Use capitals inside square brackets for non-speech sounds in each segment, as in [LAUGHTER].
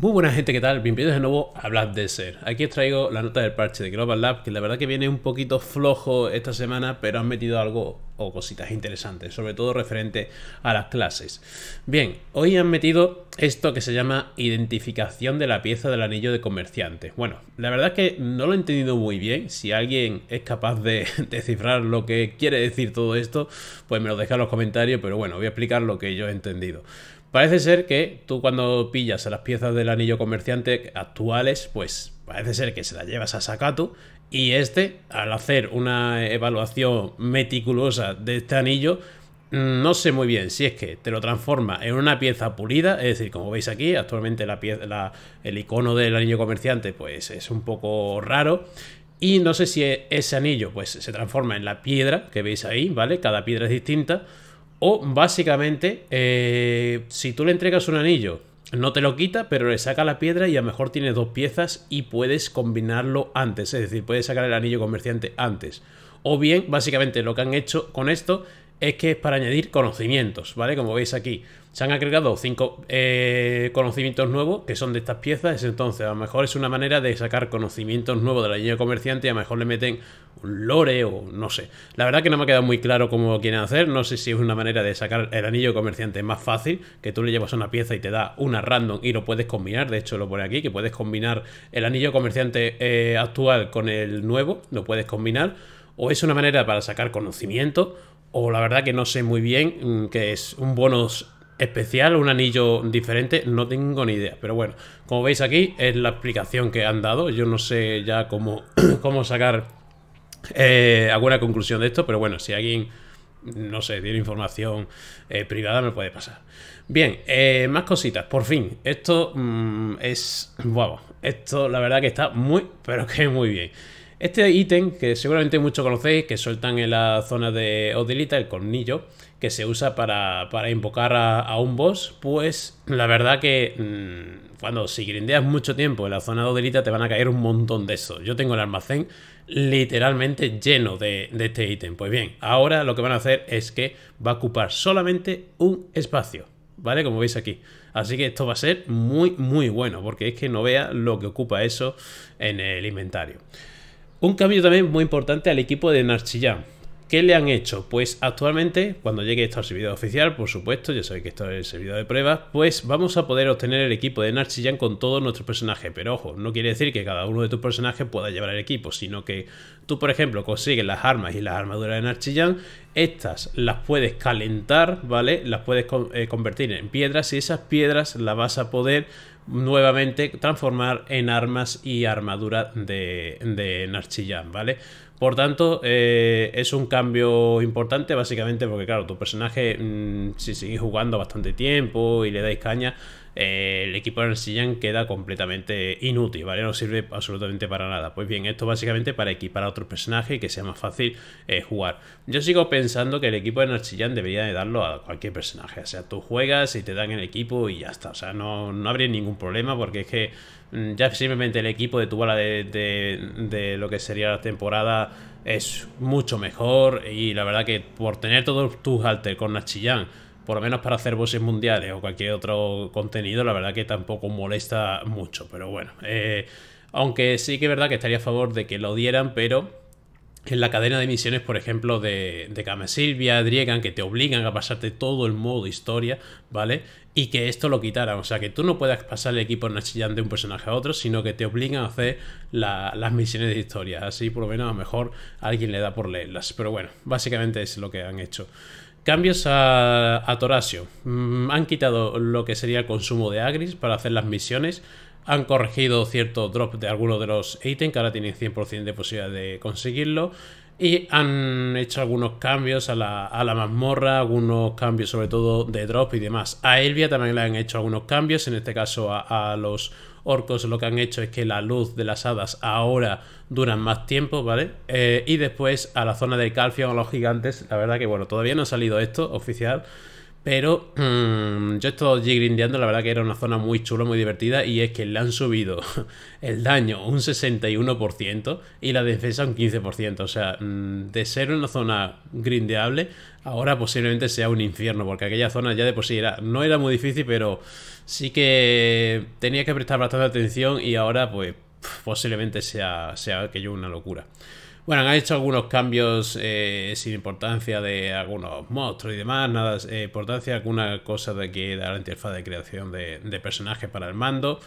Muy buena gente, ¿qué tal? Bienvenidos de nuevo a de Ser. Aquí os traigo la nota del parche de Global Lab, que la verdad que viene un poquito flojo esta semana, pero han metido algo o cositas interesantes, sobre todo referente a las clases. Bien, hoy han metido esto que se llama identificación de la pieza del anillo de comerciante. Bueno, la verdad es que no lo he entendido muy bien. Si alguien es capaz de [LAUGHS] descifrar lo que quiere decir todo esto, pues me lo deja en los comentarios, pero bueno, voy a explicar lo que yo he entendido. Parece ser que tú cuando pillas a las piezas del anillo comerciante actuales, pues parece ser que se las llevas a Sakatu y este, al hacer una evaluación meticulosa de este anillo, mm, no sé muy bien si es que te lo transforma en una pieza pulida, es decir, como veis aquí, actualmente la pieza, el icono del anillo comerciante pues es un poco raro. Y no sé si e-, ese anillo pues se transforma en la piedra que veis ahí, ¿vale? Cada piedra es distinta. O básicamente, eh, si tú le entregas un anillo, no te lo quita, pero le saca la piedra y a lo mejor tiene dos piezas y puedes combinarlo antes. Es decir, puedes sacar el anillo comerciante antes. O bien, básicamente lo que han hecho con esto es que es para añadir conocimientos, ¿vale? Como veis aquí, se han agregado cinco eh, conocimientos nuevos que son de estas piezas, entonces a lo mejor es una manera de sacar conocimientos nuevos del anillo comerciante y a lo mejor le meten un lore o no sé. La verdad que no me ha quedado muy claro cómo quieren hacer, no sé si es una manera de sacar el anillo comerciante más fácil, que tú le llevas una pieza y te da una random y lo puedes combinar, de hecho lo pone aquí, que puedes combinar el anillo comerciante eh, actual con el nuevo, lo puedes combinar, o es una manera para sacar conocimiento o la verdad que no sé muy bien, mm, que es un bonus especial, un anillo diferente, no tengo ni idea. Pero bueno, como veis aquí es la explicación que han dado. Yo no sé ya cómo, [CLEARS THROAT] cómo sacar eh, alguna conclusión de esto, pero bueno, si alguien, no sé, tiene información eh, privada me puede pasar. Bien, eh, más cositas, por fin. Esto mm, es, wow, esto la verdad que está muy, pero que muy bien. Este ítem, que seguramente muchos conocéis, que sueltan en la zona de Odelita, el cornillo, que se usa para, invocar a, un boss, pues la verdad que mm, cuando si grindeas mucho tiempo en la zona de Odelita te van a caer un montón de eso. Yo tengo el almacén literalmente lleno de, de este ítem. Pues bien, ahora lo que van a hacer es que va a ocupar solamente un espacio, ¿vale? Como veis aquí. Así que esto va a ser muy, muy bueno, porque es que no vea lo que ocupa eso en el inventario. Un cambio también muy importante al equipo de Narchillán. ¿Qué le han hecho? Pues actualmente, cuando llegue esto al servidor oficial, por supuesto, ya sabéis que esto es el servidor de pruebas, pues vamos a poder obtener el equipo de Narchillan con todos nuestros personajes. Pero ojo, no quiere decir que cada uno de tus personajes pueda llevar el equipo, sino que tú, por ejemplo, consigues las armas y las armaduras de Narchillán. estas las puedes calentar, ¿vale? Las puedes eh, convertir en piedras y esas piedras las vas a poder nuevamente transformar en armas y armadura de, de Narchillán, ¿vale? Por tanto, eh, es un cambio importante, básicamente porque, claro, tu personaje, mm, si sigue jugando bastante tiempo y le dais caña, eh, el equipo de el queda completamente inútil, ¿vale? No sirve absolutamente para nada. Pues bien, esto básicamente para equipar a otro personaje y que sea más fácil eh, jugar. Yo sigo pensando que el equipo de Narchillán debería de darlo a cualquier personaje. O sea, tú juegas y te dan el equipo y ya está. O sea, no, habría ningún problema porque es que mm, ya simplemente el equipo de tu bala de, lo que sería la temporada es mucho mejor y la verdad que por tener todos tus alter con Nachillán por lo menos para hacer voces mundiales o cualquier otro contenido, la verdad que tampoco molesta mucho. Pero bueno, eh, aunque sí que es verdad que estaría a favor de que lo dieran, pero en la cadena de misiones, por ejemplo, de, de Kame Silvia, Driegan, que te obligan a pasarte todo el modo historia, ¿vale? Y que esto lo quitaran. O sea, que tú no puedas pasar el equipo Nachillan de un personaje a otro, sino que te obligan a hacer las misiones de historia. Así, por lo menos, a lo mejor alguien le da por leerlas. Pero bueno, básicamente es lo que han hecho. Cambios a, a Toracio. Mm, han quitado lo que sería el consumo de Agris para hacer las misiones. Han corregido cierto drop de alguno de los ítems que ahora tienen 100% de posibilidad de conseguirlo. Y han hecho algunos cambios a la, mazmorra, algunos cambios sobre todo de drop y demás. A Elvia también le han hecho algunos cambios, en este caso a, los orcos lo que han hecho es que la luz de las hadas ahora dura más tiempo, ¿vale? Eh, y después a la zona de Calfion, a los gigantes, la verdad que bueno, todavía no ha salido esto oficial, pero mm, yo he estado grindeando, la verdad que era una zona muy chula, muy divertida, y es que le han subido [LAUGHS] el daño un 61% y la defensa un 15%. O sea, mm, de ser una zona grindeable, ahora posiblemente sea un infierno, porque aquella zona ya de por sí era, no era muy difícil, pero sí que tenía que prestar bastante atención y ahora pues posiblemente sea, sea que una locura. Bueno, han hecho algunos cambios eh, sin importancia de algunos monstruos y demás, nada eh, importancia, alguna cosa de que da la interfaz de creación de, personajes para el mando,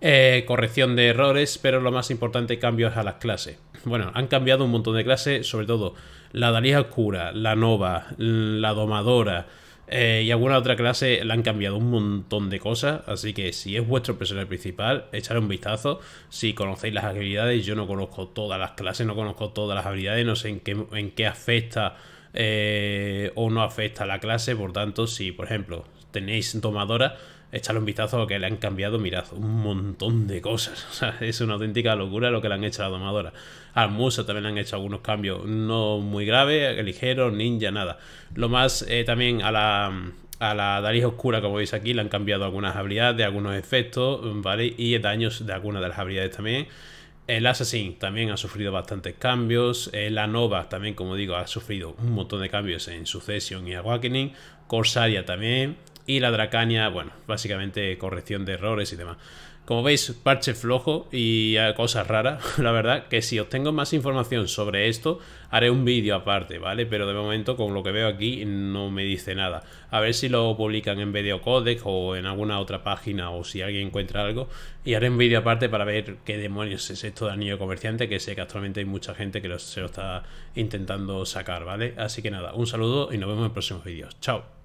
eh, corrección de errores, pero lo más importante cambios a las clases. Bueno, han cambiado un montón de clases, sobre todo la Dalija Oscura, la Nova, la Domadora, eh, y alguna otra clase la han cambiado un montón de cosas, así que si es vuestro personal principal, echar un vistazo. Si conocéis las habilidades, yo no conozco todas las clases, no conozco todas las habilidades, no sé en qué, en qué afecta eh, o no afecta la clase. Por tanto, si por ejemplo tenéis tomadora echarle un vistazo a lo que le han cambiado, mirad, un montón de cosas. [LAUGHS] O sea, es una auténtica locura lo que le han hecho a la domadora. Al Musa también le han hecho algunos cambios, no muy graves, ligeros, ninja, nada. Lo más eh, también a la... A la Oscura, como veis aquí, le han cambiado algunas habilidades, de algunos efectos, ¿vale? Y daños de algunas de las habilidades también. El Assassin también ha sufrido bastantes cambios. La Nova también, como digo, ha sufrido un montón de cambios en Succession y Awakening. Corsaria también y la Dracaña, bueno, básicamente corrección de errores y demás. Como veis, parche flojo y cosas raras, [LAUGHS] la verdad, que si obtengo más información sobre esto, haré un vídeo aparte, ¿vale? Pero de momento, con lo que veo aquí, no me dice nada. A ver si lo publican en Videocodec o en alguna otra página o si alguien encuentra algo. Y haré un vídeo aparte para ver qué demonios es esto de anillo comerciante, que sé que actualmente hay mucha gente que se lo está intentando sacar, ¿vale? Así que nada, un saludo y nos vemos en próximos vídeos. ¡Chao!